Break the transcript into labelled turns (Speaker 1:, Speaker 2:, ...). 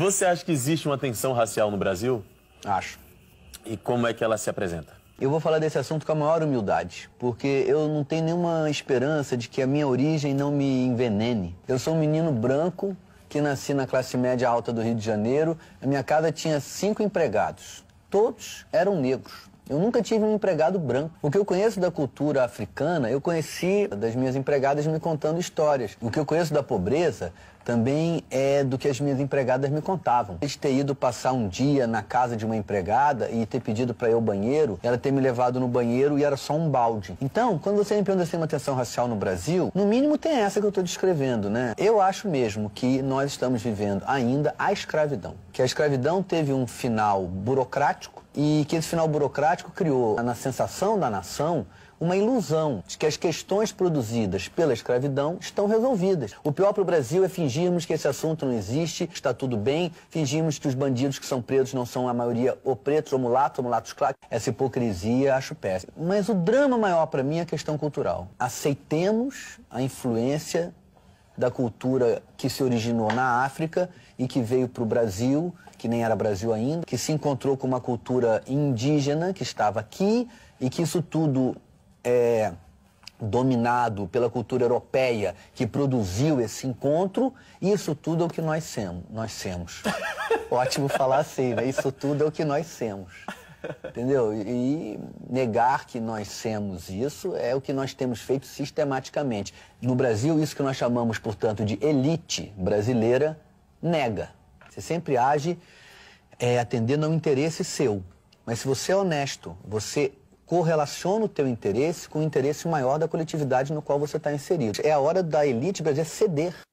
Speaker 1: Você acha que existe uma tensão racial no Brasil? Acho. E como é que ela se apresenta? Eu vou falar desse assunto com a maior humildade, porque eu não tenho nenhuma esperança de que a minha origem não me envenene. Eu sou um menino branco que nasci na classe média alta do Rio de Janeiro. A minha casa tinha cinco empregados. Todos eram negros. Eu nunca tive um empregado branco. O que eu conheço da cultura africana, eu conheci das minhas empregadas me contando histórias. O que eu conheço da pobreza também é do que as minhas empregadas me contavam. De ter ido passar um dia na casa de uma empregada e ter pedido para ir ao banheiro, ela ter me levado no banheiro e era só um balde. Então, quando você me pergunta se tem uma tensão racial no Brasil, no mínimo tem essa que eu estou descrevendo, né? Eu acho mesmo que nós estamos vivendo ainda a escravidão. Que a escravidão teve um final burocrático, e que esse final burocrático criou na sensação da nação uma ilusão de que as questões produzidas pela escravidão estão resolvidas. O pior para o Brasil é fingirmos que esse assunto não existe, está tudo bem, fingirmos que os bandidos que são pretos não são a maioria ou pretos ou mulatos ou mulatos claros. Essa hipocrisia acho péssima. Mas o drama maior para mim é a questão cultural. Aceitemos a influência da cultura que se originou na África e que veio para o Brasil, que nem era Brasil ainda, que se encontrou com uma cultura indígena que estava aqui e que isso tudo é dominado pela cultura europeia que produziu esse encontro, isso tudo é o que nós temos. Nós temos. Ótimo falar assim, né? Isso tudo é o que nós temos. Entendeu? E negar que nós somos isso é o que nós temos feito sistematicamente. No Brasil, isso que nós chamamos, portanto, de elite brasileira, nega. Você sempre age é, atendendo ao interesse seu. Mas se você é honesto, você correlaciona o teu interesse com o interesse maior da coletividade no qual você está inserido. É a hora da elite brasileira ceder.